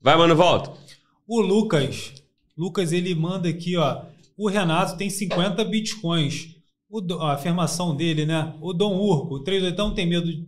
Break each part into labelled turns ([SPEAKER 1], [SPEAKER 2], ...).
[SPEAKER 1] Vai, mano, volta. O Lucas. Lucas, ele manda aqui, ó. O Renato tem 50 bitcoins. O, a afirmação dele, né? O Dom Urco, o oitão tem medo de.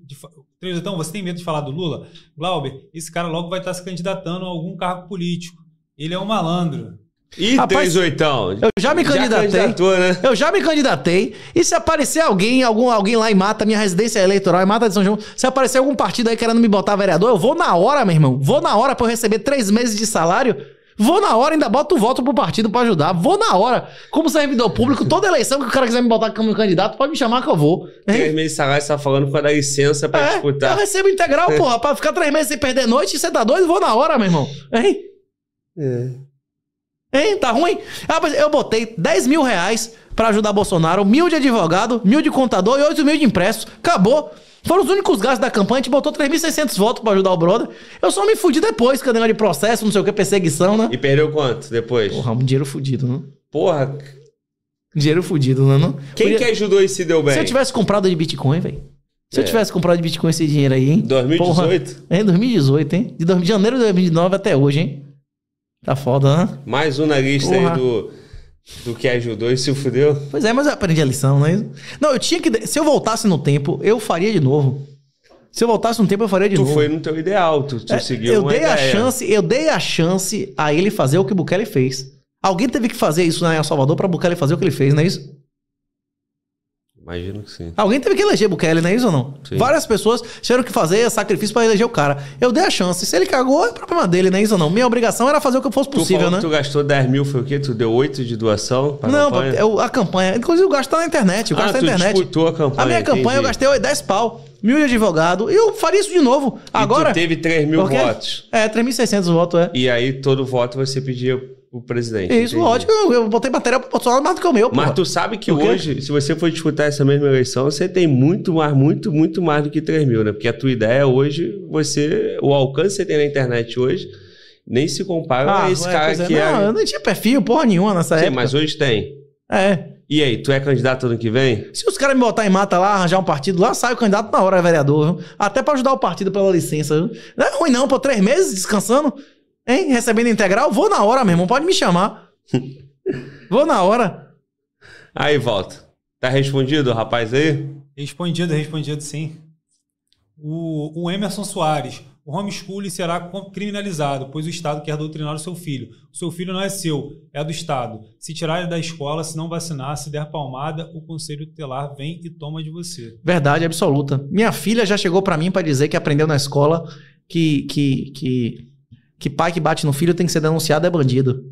[SPEAKER 1] três oitão você tem medo de falar do Lula? Glauber, esse cara logo vai estar tá se candidatando a algum cargo político. Ele é um malandro. E Rapaz, oitão. Eu já me candidatei. Já
[SPEAKER 2] né? Eu já me candidatei. E se aparecer alguém, algum, alguém lá em Mata, minha residência eleitoral em Mata de São João, se aparecer algum partido aí querendo me botar vereador, eu vou na hora, meu irmão. Vou na hora pra eu receber três meses de salário. Vou na hora, ainda boto o voto pro partido para ajudar. Vou na hora. Como servidor público, toda eleição que o cara quiser me botar como candidato, pode me chamar que eu vou. Né? Três
[SPEAKER 3] meses de salário, você tá falando pra dar licença pra é, disputar. Eu recebo integral, porra.
[SPEAKER 2] Pra ficar três meses sem perder noite, você tá doido? Vou na hora, meu irmão. Hein? É. Hein? Tá ruim? Ah, mas eu botei 10 mil reais pra ajudar Bolsonaro, mil de advogado, mil de contador e 8 mil de impresso. Acabou. Foram os únicos gastos da campanha, a gente botou 3.600 votos pra ajudar o brother. Eu só me fudi depois, que eu negócio de processo, não sei o que, perseguição, né?
[SPEAKER 3] E perdeu quanto depois? Porra, um dinheiro fudido, né?
[SPEAKER 2] Porra. Dinheiro fudido, né? Não? Quem Podia... que ajudou e se deu bem? Se eu tivesse comprado de Bitcoin, velho. Se é. eu tivesse comprado de Bitcoin esse dinheiro aí, hein? 2018? Porra. É, 2018, hein? De, de janeiro de 2009 até hoje, hein? Tá foda, né?
[SPEAKER 3] Mais um na lista Porra. aí do, do que ajudou e se fudeu.
[SPEAKER 2] Pois é, mas eu aprendi a lição, não é isso? Não, eu tinha que. Se eu voltasse no tempo, eu faria de novo. Se eu voltasse no tempo, eu faria de tu novo. Tu foi
[SPEAKER 3] no teu ideal, tu, tu é, seguiu eu uma dei ideia. a chance,
[SPEAKER 2] Eu dei a chance a ele fazer o que Bukele fez. Alguém teve que fazer isso na né, Salvador para Bukele fazer o que ele fez, não é isso? Imagino que sim. Alguém teve que eleger Bukele, não é isso ou não? Sim. Várias pessoas tiveram que fazer sacrifício para eleger o cara. Eu dei a chance. Se ele cagou, é problema dele, não é isso
[SPEAKER 3] ou não? Minha obrigação era fazer o que fosse possível, tu né? Tu gastou 10 mil, foi o quê? Tu deu 8 de doação pra Não, campanha?
[SPEAKER 2] Eu, a campanha. Inclusive, eu gasto tá na internet. Eu ah, gasto ah, na internet. disputou a
[SPEAKER 3] campanha. A minha entendi. campanha eu gastei
[SPEAKER 2] 10 pau. Mil de advogado. E eu faria isso de novo. E Agora. teve 3 mil porque, votos.
[SPEAKER 3] É, 3.600 votos, é. E aí todo voto você pedia o presidente. Isso, entendi. lógico, eu, eu botei material pro Bolsonaro mais do que o meu. Porra. Mas tu sabe que hoje, se você for disputar essa mesma eleição, você tem muito mais, muito, muito mais do que 3 mil, né? Porque a tua ideia hoje, você. O alcance que você tem na internet hoje nem se compara ah, a esse é, cara é, que é. Não, eu não
[SPEAKER 2] tinha perfil, porra nenhuma nessa Sim, época. mas
[SPEAKER 3] hoje tem. É. E aí, tu é candidato ano que vem?
[SPEAKER 2] Se os caras me botar em mata lá, arranjar um partido lá, sai o candidato na hora, é vereador. Viu? Até para ajudar o partido pela licença. Viu? Não é ruim não, pô, três meses descansando. Hein? Recebendo integral? Vou na hora, meu irmão. Pode me chamar. Vou na hora.
[SPEAKER 3] Aí, volta. Tá respondido, rapaz, aí?
[SPEAKER 1] Respondido, respondido, sim. O, o Emerson Soares. O homeschooling será criminalizado, pois o Estado quer doutrinar o seu filho. O seu filho não é seu, é do Estado. Se tirar ele da escola, se não vacinar, se der palmada, o conselho tutelar vem e toma de você.
[SPEAKER 2] Verdade absoluta. Minha filha já chegou para mim para dizer que aprendeu na escola que, que, que que pai que bate no filho tem que ser denunciado é bandido.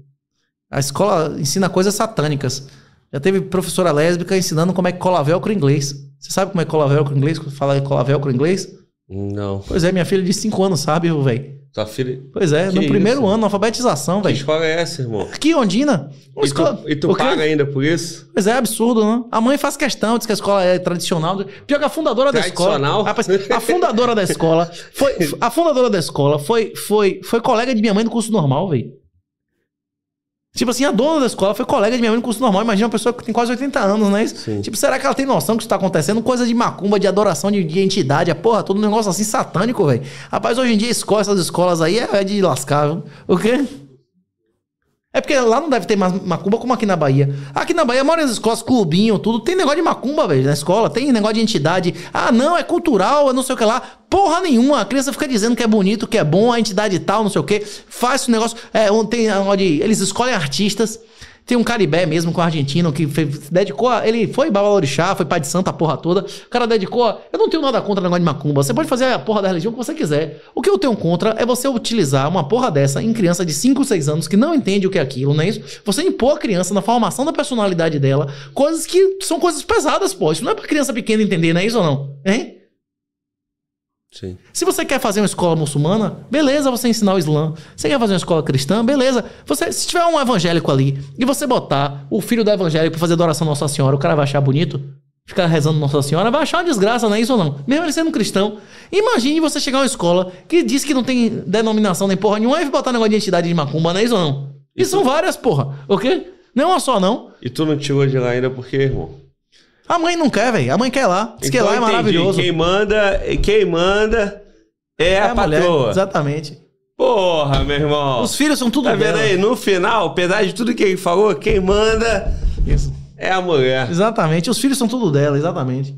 [SPEAKER 2] A escola ensina coisas satânicas. Já teve professora lésbica ensinando como é que cola velcro em inglês. Você sabe como é cola velcro em inglês? Fala cola velcro em inglês?
[SPEAKER 3] Não. Pois é,
[SPEAKER 2] minha filha é de 5 anos sabe, velho. Tá Pois é, que no primeiro isso? ano, alfabetização, velho. Que
[SPEAKER 3] escola é essa, irmão?
[SPEAKER 2] Aqui, Ondina. E escola... tu, e tu paga
[SPEAKER 3] ainda por isso?
[SPEAKER 2] Pois é, absurdo, né? A mãe faz questão, diz que a escola é tradicional. Pior que a fundadora da escola. tradicional a fundadora da escola foi. A fundadora da escola foi, foi, foi colega de minha mãe no curso normal, velho. Tipo assim, a dona da escola foi colega de minha mãe no curso normal. Imagina uma pessoa que tem quase 80 anos, né? Tipo, será que ela tem noção que isso tá acontecendo? Coisa de macumba, de adoração de, de entidade, a porra, todo um negócio assim satânico, velho. Rapaz, hoje em dia, escola, essas escolas aí é, é de lascar, viu? O quê? É porque lá não deve ter mais macumba como aqui na Bahia. Aqui na Bahia, a maioria das escolas, clubinho, tudo, tem negócio de macumba, velho, na escola, tem negócio de entidade. Ah, não, é cultural, é não sei o que lá. Porra nenhuma, a criança fica dizendo que é bonito, que é bom, a entidade tal, não sei o que. Faz o negócio. É, tem eles escolhem artistas. Tem um Caribé mesmo com o argentino que fez, dedicou. A, ele foi babalorixá, foi pai de santa, a porra toda. O cara dedicou. A, eu não tenho nada contra o negócio de macumba. Você pode fazer a porra da religião que você quiser. O que eu tenho contra é você utilizar uma porra dessa em criança de 5, 6 anos que não entende o que é aquilo, não é isso? Você impor a criança na formação da personalidade dela coisas que são coisas pesadas, pô. Isso não é pra criança pequena entender, não é isso ou não? Hein? Sim. Se você quer fazer uma escola muçulmana, beleza você ensinar o Islã. Você quer fazer uma escola cristã, beleza. Você, se tiver um evangélico ali e você botar o filho do evangélico para fazer adoração à Nossa Senhora, o cara vai achar bonito? Ficar rezando Nossa Senhora, vai achar uma desgraça, não é isso ou não? Mesmo ele sendo cristão. Imagine você chegar a uma escola que diz que não tem denominação nem porra nenhuma e botar negócio de entidade de macumba, não é isso ou não? E, e são várias, porra, ok? Não é uma só, não.
[SPEAKER 3] E tu não te de lá ainda porque, irmão? A mãe não quer, velho. A mãe quer
[SPEAKER 2] lá. Diz então, que lá é então, maravilhoso. Quem
[SPEAKER 3] manda, quem manda é, é a, a mulher, patroa. Exatamente. Porra, meu irmão. Os filhos são tudo Tá vendo dela. aí? No final, apesar de tudo que ele falou, quem manda isso. é a mulher.
[SPEAKER 2] Exatamente. Os filhos são tudo dela, exatamente.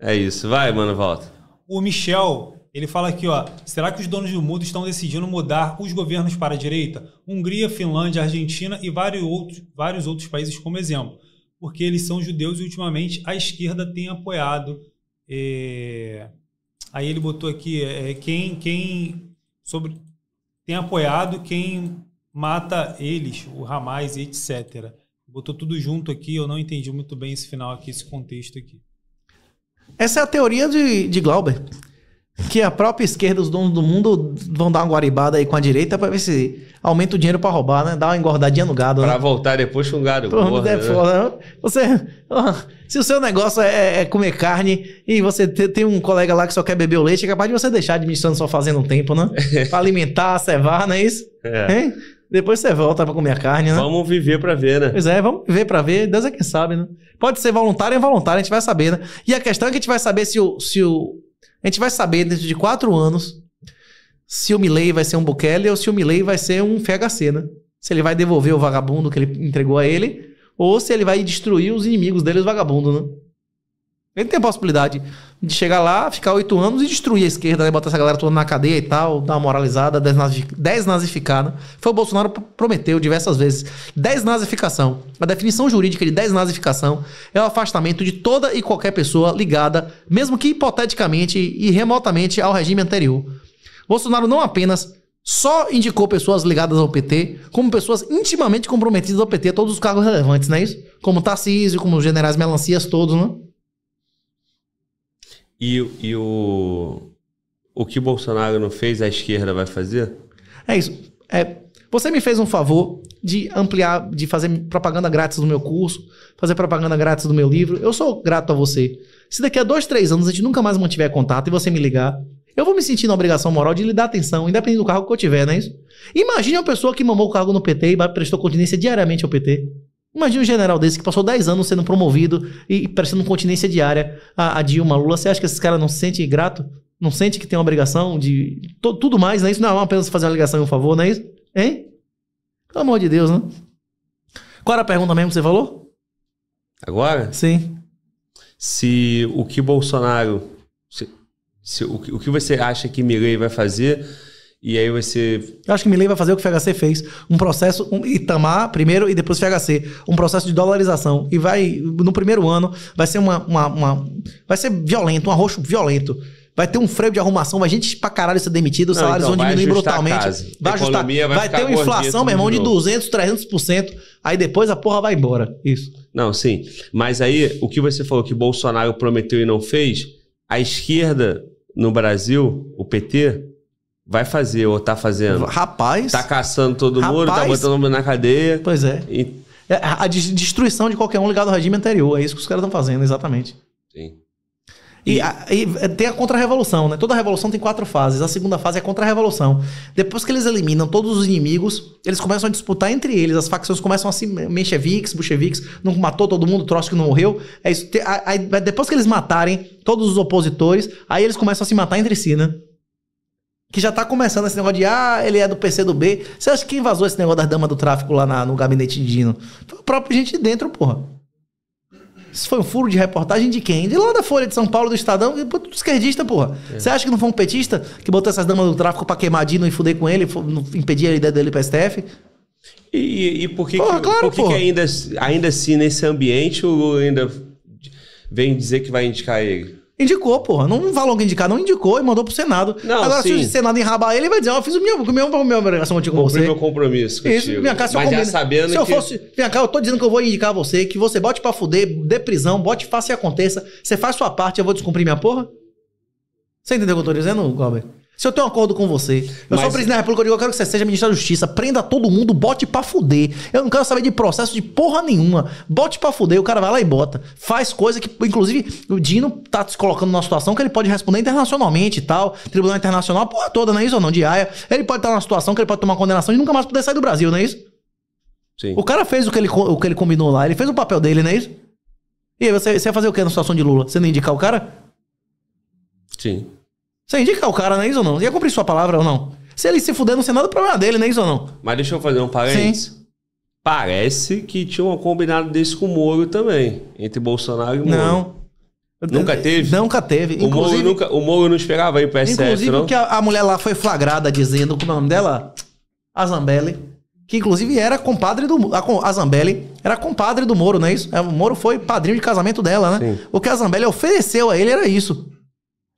[SPEAKER 3] É isso. Vai, mano, volta.
[SPEAKER 1] O Michel, ele fala aqui, ó. Será que os donos do mundo estão decidindo mudar os governos para a direita? Hungria, Finlândia, Argentina e vários outros, vários outros países como exemplo porque eles são judeus e ultimamente a esquerda tem apoiado. É... Aí ele botou aqui é, é quem, quem sobre tem apoiado quem mata eles, o Hamas e etc. Botou tudo junto aqui, eu não entendi muito bem esse final aqui, esse contexto aqui.
[SPEAKER 2] Essa é a teoria de, de Glauber que a própria esquerda, os donos do mundo, vão dar uma guaribada aí com a direita para ver se aumenta o dinheiro para roubar, né? Dá uma engordadinha no gado. Para né?
[SPEAKER 3] voltar depois com o gado gordo. É né?
[SPEAKER 2] Você, se o seu negócio é, é comer carne e você te, tem um colega lá que só quer beber o leite, é capaz de você deixar administrando só fazendo um tempo, né? Para alimentar, cevar, não é isso? É. Hein? Depois você volta para comer a carne, né? Vamos viver para ver, né? Pois é, vamos viver para ver. Deus é quem sabe, né? Pode ser voluntário ou é involuntário, a gente vai saber, né? E a questão é que a gente vai saber se o, se o a gente vai saber dentro de quatro anos se o Milley vai ser um Bukele ou se o Milley vai ser um FHC, né? Se ele vai devolver o vagabundo que ele entregou a ele ou se ele vai destruir os inimigos dele, os vagabundos, né? Ele tem a possibilidade de chegar lá, ficar oito anos e destruir a esquerda, né? botar essa galera toda na cadeia e tal, dar uma moralizada, desnazificada. Foi o Bolsonaro prometeu diversas vezes. Desnazificação. A definição jurídica de desnazificação é o afastamento de toda e qualquer pessoa ligada, mesmo que hipoteticamente e remotamente, ao regime anterior. Bolsonaro não apenas só indicou pessoas ligadas ao PT, como pessoas intimamente comprometidas ao PT, todos os cargos relevantes, não é isso? Como Tarcísio, como os generais melancias todos, né?
[SPEAKER 3] E, e o, o que Bolsonaro não fez, a esquerda vai fazer?
[SPEAKER 2] É isso. É, você me fez um favor de ampliar, de fazer propaganda grátis do meu curso, fazer propaganda grátis do meu livro. Eu sou grato a você. Se daqui a dois, três anos a gente nunca mais mantiver contato e você me ligar, eu vou me sentir na obrigação moral de lhe dar atenção, independente do cargo que eu tiver, não é isso? Imagine uma pessoa que mamou o cargo no PT e prestou continência diariamente ao PT. Imagina um general desse que passou 10 anos sendo promovido e, parecendo prestando continência diária a, a, Dilma, Lula. Você acha que esses caras não se sentem grato? Não sente que tem uma obrigação de tudo mais, não é isso? Não, é apenas fazer uma ligação em um favor, não é isso? Hein? Pelo amor de Deus, né? Qual era a pergunta mesmo que você
[SPEAKER 3] falou? Agora? Sim. Se o que Bolsonaro. Se, se o, o que você acha que Mirei vai fazer e aí vai ser.
[SPEAKER 2] Eu acho que Milley vai fazer o que o FHC fez. Um processo, um, Itamar primeiro e depois o FHC. Um processo de dolarização. E vai, no primeiro ano, vai ser uma. uma, uma vai ser violento, um arroxo violento. Vai ter um freio de arrumação, vai gente pra caralho ser demitido, os salários então, vão diminuir brutalmente. Vai ajustar. Vai, vai ter uma inflação, meu irmão, de 200, 300%. Aí depois a porra vai embora.
[SPEAKER 3] Isso. Não, sim. Mas aí, o que você falou que Bolsonaro prometeu e não fez, a esquerda no Brasil, o PT, vai fazer ou tá fazendo? Rapaz. Tá caçando todo rapaz, mundo, tá botando mundo na cadeia. Pois é. E... é. A
[SPEAKER 2] destruição de qualquer um ligado ao regime anterior. É isso que os caras estão fazendo, exatamente.
[SPEAKER 3] Sim. E,
[SPEAKER 2] e, é, tem a contra-revolução, né? Toda revolução tem quatro fases. A segunda fase é a contra-revolução. Depois que eles eliminam todos os inimigos, eles começam a disputar entre eles. As facções começam a se. Mencheviques, bolcheviques, não matou todo mundo, Trotsky não morreu. É isso. depois que eles matarem todos os opositores, aí eles começam a se matar entre si, né? que já tá começando esse negócio de ah, ele é do PC do B. Você acha que quem vazou esse negócio das damas do tráfico lá na, no gabinete de Dino? Foi a própria gente dentro, porra. Isso foi um furo de reportagem de quem? De lá da Folha de São Paulo, do Estadão, do esquerdista, porra. É. Você é. acha que não foi um petista que botou essas damas do tráfico pra queimar Dino e fuder com ele, impedir a ideia dele pra STF?
[SPEAKER 3] E, e por que, porra, que, claro, por que, porra. que ainda, ainda assim, nesse ambiente, o ainda vem dizer que vai indicar ele?
[SPEAKER 2] Indicou, porra. Não falou que indicar, não indicou e mandou pro Senado. Não, Agora, sim. se o Senado enrabar ele, vai dizer: Ó, oh, fiz o meu, o meu, o meu obrigação contigo Cumpri você. meu
[SPEAKER 3] compromisso contigo. Isso, minha cá, se Mas eu já sabendo se eu que... fosse.
[SPEAKER 2] minha cá, eu tô dizendo que eu vou indicar você, que você bote pra fuder, dê prisão, bote, faça e aconteça. Você faz sua parte, eu vou descumprir minha porra? Você entendeu o que eu tô dizendo, Glauber? Se eu tenho um acordo com você, eu Mas... sou presidente da República, eu digo, eu quero que você seja ministro da Justiça, prenda todo mundo, bote pra fuder. Eu não quero saber de processo de porra nenhuma. Bote pra fuder, o cara vai lá e bota. Faz coisa que, inclusive, o Dino tá se colocando numa situação que ele pode responder internacionalmente e tal. Tribunal Internacional, porra toda, não é isso ou não? De AIA. Ele pode estar numa situação que ele pode tomar condenação e nunca mais poder sair do Brasil, não é isso? Sim. O cara fez o que ele, o que ele combinou lá, ele fez o papel dele, não é isso? E aí, você, você vai fazer o que na situação de Lula? Você não indicar o cara? Sim. Você indica o cara, né, isso ou não? Ia cumprir sua palavra ou não? Se ele se fuder, não sei nada,
[SPEAKER 3] do problema dele, né, isso ou não? Mas deixa eu fazer um parênteses. Sim. Parece que tinha um combinado desse com o Moro também, entre Bolsonaro e Moro. Não. Nunca teve? Nunca teve. O Moro, nunca, o Moro não esperava ir pro não? Inclusive não? que
[SPEAKER 2] a, a, mulher lá foi flagrada dizendo, é o nome dela? A Zambelli. Que inclusive era compadre do... A, a Zambelli era compadre do Moro, não é isso? É, o Moro foi padrinho de casamento dela, né? Sim. O que a Zambelli ofereceu a ele era isso.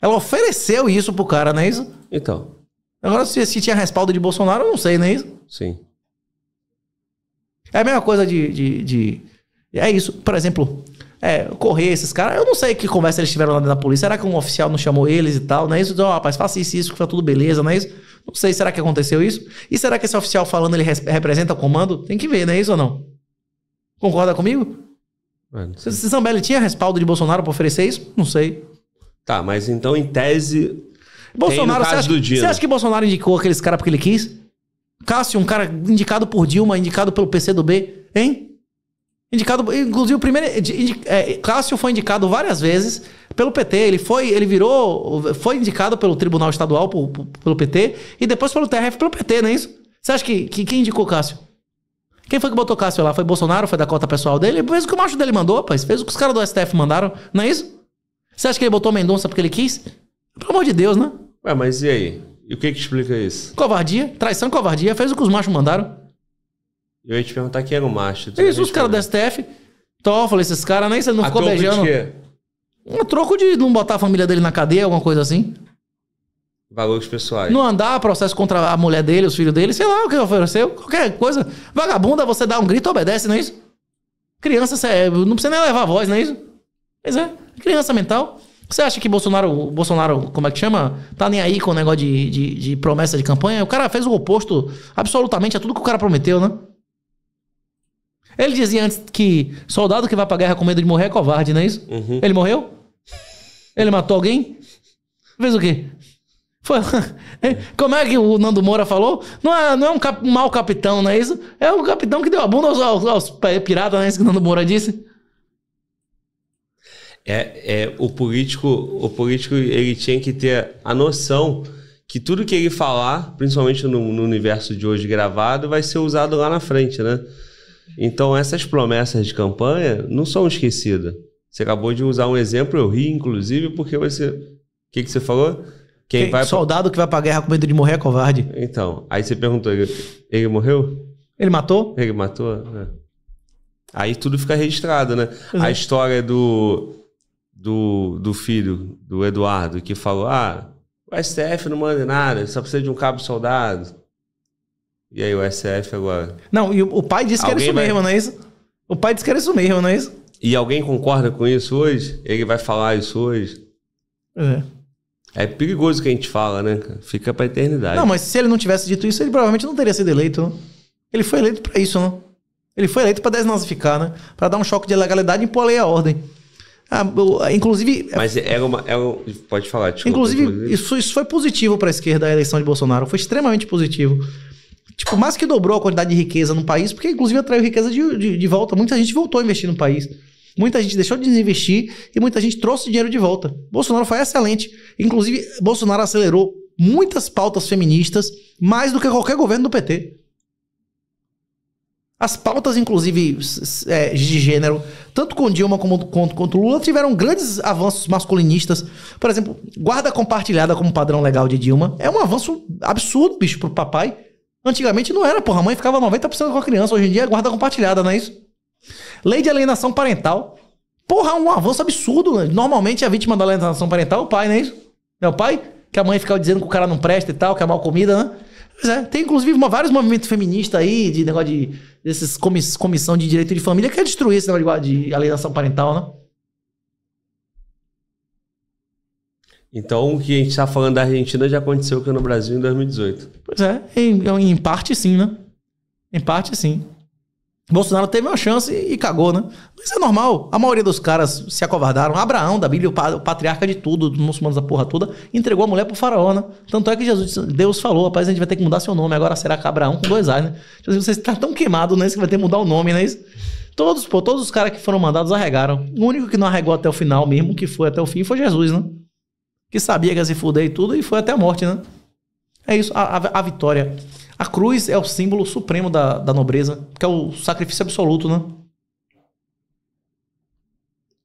[SPEAKER 2] Ela ofereceu isso pro cara, não é isso? Então. Agora, se, se tinha respaldo de Bolsonaro, eu não sei, não é isso? Sim. É a mesma coisa de. de, de... É isso. Por exemplo, é, correr esses caras. Eu não sei que conversa eles tiveram lá dentro da polícia. Será que um oficial não chamou eles e tal? Não é isso? Diz, oh, rapaz, faça isso, isso, que tá tudo beleza, não é isso? Não sei, será que aconteceu isso? E será que esse oficial falando ele representa o comando? Tem que ver, não é isso ou não? Concorda comigo? se São Belo tinha respaldo de Bolsonaro para oferecer isso? Não sei.
[SPEAKER 3] Tá, mas então, em tese. Bolsonaro, tem caso você, acha, do você acha que
[SPEAKER 2] Bolsonaro indicou aqueles caras porque ele quis? Cássio, um cara indicado por Dilma, indicado pelo PCdoB, hein? Indicado, inclusive o primeiro. Indi, é, Cássio foi indicado várias vezes pelo PT. Ele foi, ele virou. Foi indicado pelo Tribunal Estadual, por, por, pelo PT, e depois pelo TRF pelo PT, não é isso? Você acha que, que quem indicou Cássio? Quem foi que botou Cássio lá? Foi Bolsonaro? Foi da cota pessoal dele? Fez o que o macho dele mandou, rapaz. Fez o que os caras do STF mandaram, não é isso? Você acha que ele botou Mendonça porque ele quis? Pelo amor de Deus, né? Ué, mas e aí? E o que que explica isso? Covardia, traição, covardia. Fez o que os machos mandaram.
[SPEAKER 3] Eu ia te perguntar quem era o macho. tu Isso, os
[SPEAKER 2] caras do STF. Toffoli, esses caras, nem isso, ele não A ficou troco de beijando. quê? Um troco de não botar a família dele na cadeia, alguma coisa assim.
[SPEAKER 3] Valores pessoais. Não
[SPEAKER 2] andar processo contra a mulher dele, os filhos dele, sei lá o que ofereceu, qualquer coisa. Vagabunda, você dá um grito, obedece, não é isso? Criança, você é- não precisa nem levar a voz, não é isso? Pois é, criança mental. Você acha que Bolsonaro, Bolsonaro, como é que chama? Tá nem aí com o negócio de, de, de promessa de campanha? O cara fez o oposto absolutamente a tudo que o cara prometeu, né? Ele dizia antes que soldado que vai pra guerra com medo de morrer é covarde, não é isso? Uhum. Ele morreu? Ele matou alguém? Fez o quê? Foi... Como é que o Nando Moura falou? Não é, não é um cap... mau capitão, não é isso? É o capitão que deu a bunda aos, aos, aos piratas, não é isso que o Nando Moura disse?
[SPEAKER 3] é, é o político, o político ele tinha que ter a noção que tudo que ele falar, principalmente no, no, universo de hoje gravado, vai ser usado lá na frente, né? Então essas promessas de campanha não são esquecidas. Você acabou de usar um exemplo, eu ri, inclusive, porque você. O que, que você falou? Quem vai soldado pra... que vai a guerra com medo de morrer é covarde. Então, aí você perguntou, ele, ele morreu? Ele matou? Ele matou, é. Aí tudo fica registrado, né? Uhum. A história do do, do filho do Eduardo que falou: ah, o STF não manda nada, só precisa de um cabo soldado. E aí o STF agora.
[SPEAKER 2] Não, e o pai disse que alguém era isso vai... mesmo, não é isso? O pai disse que era isso
[SPEAKER 3] mesmo, não é isso? E alguém concorda com isso hoje? Ele vai falar isso hoje? É. É perigoso o que a gente fala, né? Fica pra eternidade. Não, mas
[SPEAKER 2] se ele não tivesse dito isso, ele provavelmente não teria sido eleito. né? Ele foi eleito para isso, não? Né? Ele foi eleito para desnazificar, né? Para dar um choque de legalidade e impor a lei à ordem. Ah, ah, inclusive.
[SPEAKER 3] É- Mas era é uma. Era, é pode falar, desculpa, Inclusive, Isso,
[SPEAKER 2] isso foi positivo para a esquerda a eleição de Bolsonaro. Foi extremamente positivo. Tipo, mais que dobrou a quantidade de riqueza no país, porque inclusive atraiu riqueza de, de, de volta. Muita gente voltou a investir no país. Muita gente deixou de desinvestir e muita gente trouxe dinheiro de volta. Bolsonaro foi excelente. Inclusive, Bolsonaro acelerou muitas pautas feministas mais do que qualquer governo do PT. As pautas, inclusive, é, de gênero, tanto com Dilma como quanto, com Lula, tiveram grandes avanços masculinistas. Por exemplo, guarda compartilhada como padrão legal de Dilma. É um avanço absurdo, bicho, pro papai. Antigamente não era, porra. A mãe ficava 90% com a criança. Hoje em dia é guarda compartilhada, não é isso? Lei de alienação parental. Porra, um avanço absurdo. Né? Normalmente a vítima da alienação parental é o pai, não é isso? É o pai? Que a mãe ficava dizendo que o cara não presta e tal, que é mal comida, né? Pois é, tem inclusive uma, vários movimentos feministas aí, de negócio de desses comiss, comissão de direito de família quer é destruir esse negócio de alienação parental, né?
[SPEAKER 3] Então, o que a gente está falando da Argentina já aconteceu aqui no Brasil em 2018.
[SPEAKER 2] Pois é, em, em parte sim, né? Em parte sim. Bolsonaro teve uma chance e cagou, né? Mas é normal. A maioria dos caras se acovardaram. Abraão, da Bíblia, o patriarca de tudo, dos muçulmanos da porra toda, entregou a mulher pro faraó, né? Tanto é que Jesus, Deus falou, rapaz, a gente vai ter que mudar seu nome. Agora será que Abraão com dois A's, né? Jesus, você está tão queimado, né? Que vai ter que mudar o nome, né? Todos, pô, todos os caras que foram mandados arregaram. O único que não arregou até o final mesmo, que foi até o fim, foi Jesus, né? Que sabia que ia se fuder e tudo e foi até a morte, né? É isso, a, a, a vitória a cruz é o símbolo supremo da, da nobreza, que é o sacrifício absoluto, né?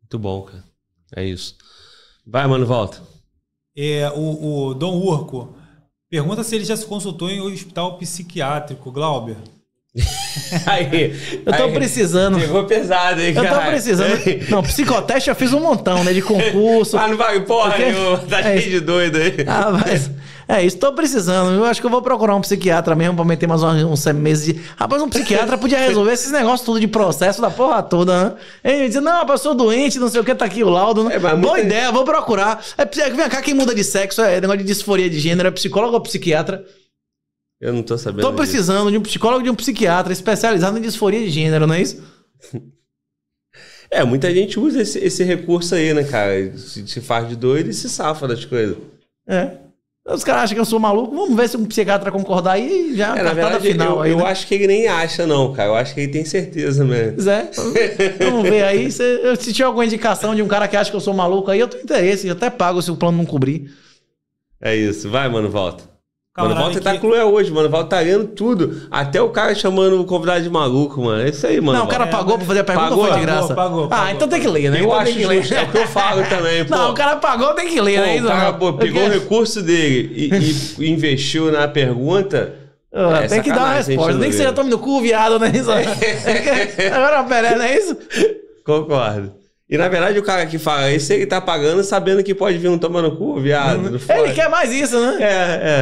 [SPEAKER 3] Muito bom, cara. É isso. Vai, mano, volta.
[SPEAKER 1] É, o, o Dom Urco pergunta se ele já se consultou em um hospital psiquiátrico, Glauber. aí, eu tô aí, precisando. Chegou pesado aí, cara. Eu tô precisando.
[SPEAKER 2] Não, psicoteste eu fiz um montão, né? De concurso. Ah, não vai, porra, porque... eu,
[SPEAKER 3] tá é cheio de doido aí. Ah, mas
[SPEAKER 2] é isso, tô precisando. Eu acho que eu vou procurar um psiquiatra mesmo pra meter mais uns, uns meses de. Rapaz, um psiquiatra podia resolver esses negócios tudo de processo da porra toda, né? Ele diz, não, rapaz, sou doente, não sei o que, tá aqui o laudo. Né? É, Boa muita... ideia, vou procurar. É, é, vem cá, quem muda de sexo é negócio de disforia de gênero, é psicólogo ou psiquiatra?
[SPEAKER 3] Eu não tô sabendo. Tô precisando disso. de um psicólogo ou de um psiquiatra especializado em disforia de gênero, não é isso? É, muita gente usa esse, esse recurso aí, né, cara? Se, se faz de doido e se safa das coisas.
[SPEAKER 2] É. Os caras acham que eu sou maluco. Vamos ver se um psiquiatra concordar aí e já é, na verdade, final. Eu, aí, eu né? acho
[SPEAKER 3] que ele nem acha, não, cara. Eu acho que ele tem certeza mesmo. Zé, Vamos ver aí. Se,
[SPEAKER 2] se tiver alguma indicação de um cara que acha que eu sou maluco aí, eu tenho interesse. Eu até pago se o plano não
[SPEAKER 3] cobrir. É isso. Vai, mano, volta. Mano, Walter tá que... tá cruel é hoje, mano. Walter tá ganhando tudo. Até o cara chamando o convidado de maluco, mano. É isso aí, mano. Não, o cara é, pagou pra fazer a pergunta pagou, foi de graça. Pagou, pagou, ah, pagou ah, então tem que ler, né? Eu então acho que ler. É o que eu falo também, pô. Não, o cara pagou,
[SPEAKER 2] tem que ler, pô, né? O cara
[SPEAKER 3] pô, pegou o recurso dele e, e investiu na pergunta. Ah, é, tem que dar uma resposta. Nem que seja
[SPEAKER 2] tome no cu, viado, né? Isso. Agora, é pera, não é isso?
[SPEAKER 3] Concordo. E na verdade o cara que fala, esse ele tá pagando sabendo que pode vir um tomando cu, viado.
[SPEAKER 2] Ele quer mais isso, né?
[SPEAKER 3] É, é.